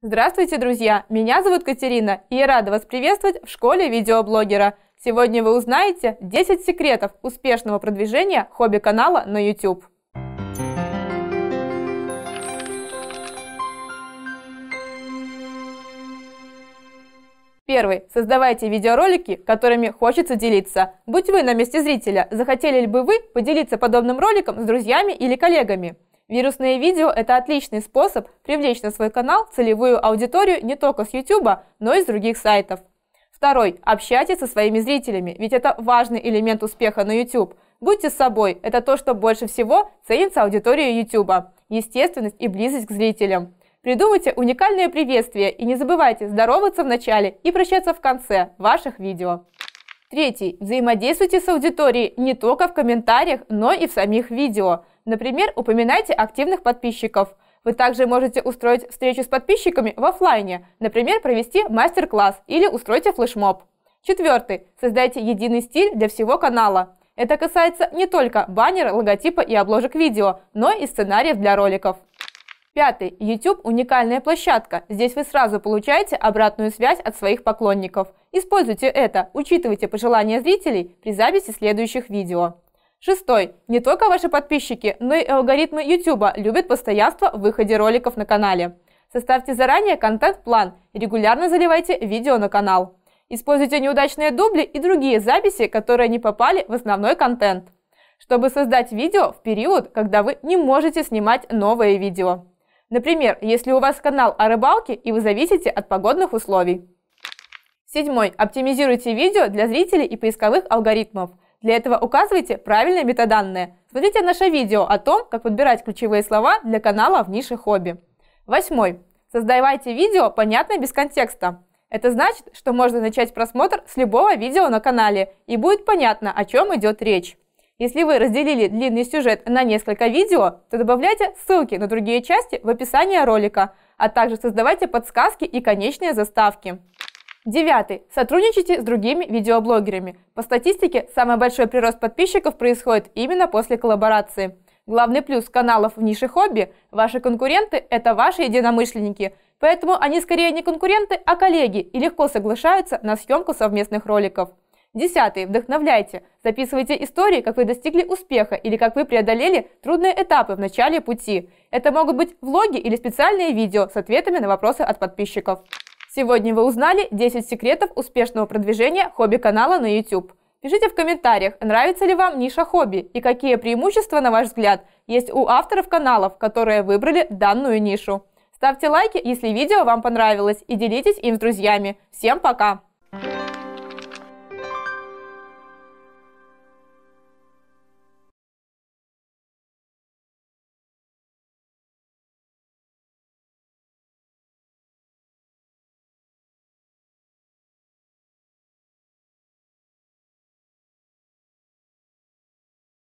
Здравствуйте, друзья! Меня зовут Катерина, и я рада вас приветствовать в школе видеоблогера. Сегодня вы узнаете 10 секретов успешного продвижения хобби-канала на YouTube. Первый. Создавайте видеоролики, которыми хочется делиться. Будь вы на месте зрителя, захотели ли бы вы поделиться подобным роликом с друзьями или коллегами? Вирусные видео – это отличный способ привлечь на свой канал целевую аудиторию не только с YouTube, но и с других сайтов. Второй – общайтесь со своими зрителями, ведь это важный элемент успеха на YouTube. Будьте собой – это то, что больше всего ценится аудиторией YouTube. Естественность и близость к зрителям. Придумайте уникальное приветствие и не забывайте здороваться в начале и прощаться в конце ваших видео. Третий. Взаимодействуйте с аудиторией не только в комментариях, но и в самих видео. Например, упоминайте активных подписчиков. Вы также можете устроить встречу с подписчиками в офлайне, например, провести мастер-класс или устройте флешмоб. Четвертый. Создайте единый стиль для всего канала. Это касается не только баннера, логотипа и обложек видео, но и сценариев для роликов. Пятый. YouTube – уникальная площадка. Здесь вы сразу получаете обратную связь от своих поклонников. Используйте это, учитывайте пожелания зрителей при записи следующих видео. Шестой. Не только ваши подписчики, но и алгоритмы YouTube любят постоянство в выходе роликов на канале. Составьте заранее контент-план и регулярно заливайте видео на канал. Используйте неудачные дубли и другие записи, которые не попали в основной контент, чтобы создать видео в период, когда вы не можете снимать новое видео. Например, если у вас канал о рыбалке и вы зависите от погодных условий. Седьмой. Оптимизируйте видео для зрителей и поисковых алгоритмов – для этого указывайте правильные метаданные. Смотрите наше видео о том, как подбирать ключевые слова для канала в нише хобби. Восьмой. Создавайте видео, понятное без контекста. Это значит, что можно начать просмотр с любого видео на канале, и будет понятно, о чем идет речь. Если вы разделили длинный сюжет на несколько видео, то добавляйте ссылки на другие части в описании ролика, а также создавайте подсказки и конечные заставки. Девятый. Сотрудничайте с другими видеоблогерами. По статистике, самый большой прирост подписчиков происходит именно после коллаборации. Главный плюс каналов в нише хобби – ваши конкуренты – это ваши единомышленники, поэтому они скорее не конкуренты, а коллеги и легко соглашаются на съемку совместных роликов. Десятый. Вдохновляйте. Записывайте истории, как вы достигли успеха или как вы преодолели трудные этапы в начале пути. Это могут быть влоги или специальные видео с ответами на вопросы от подписчиков. Сегодня вы узнали 10 секретов успешного продвижения хобби-канала на YouTube. Пишите в комментариях, нравится ли вам ниша хобби и какие преимущества, на ваш взгляд, есть у авторов каналов, которые выбрали данную нишу. Ставьте лайки, если видео вам понравилось, и делитесь им с друзьями. Всем пока! Thank you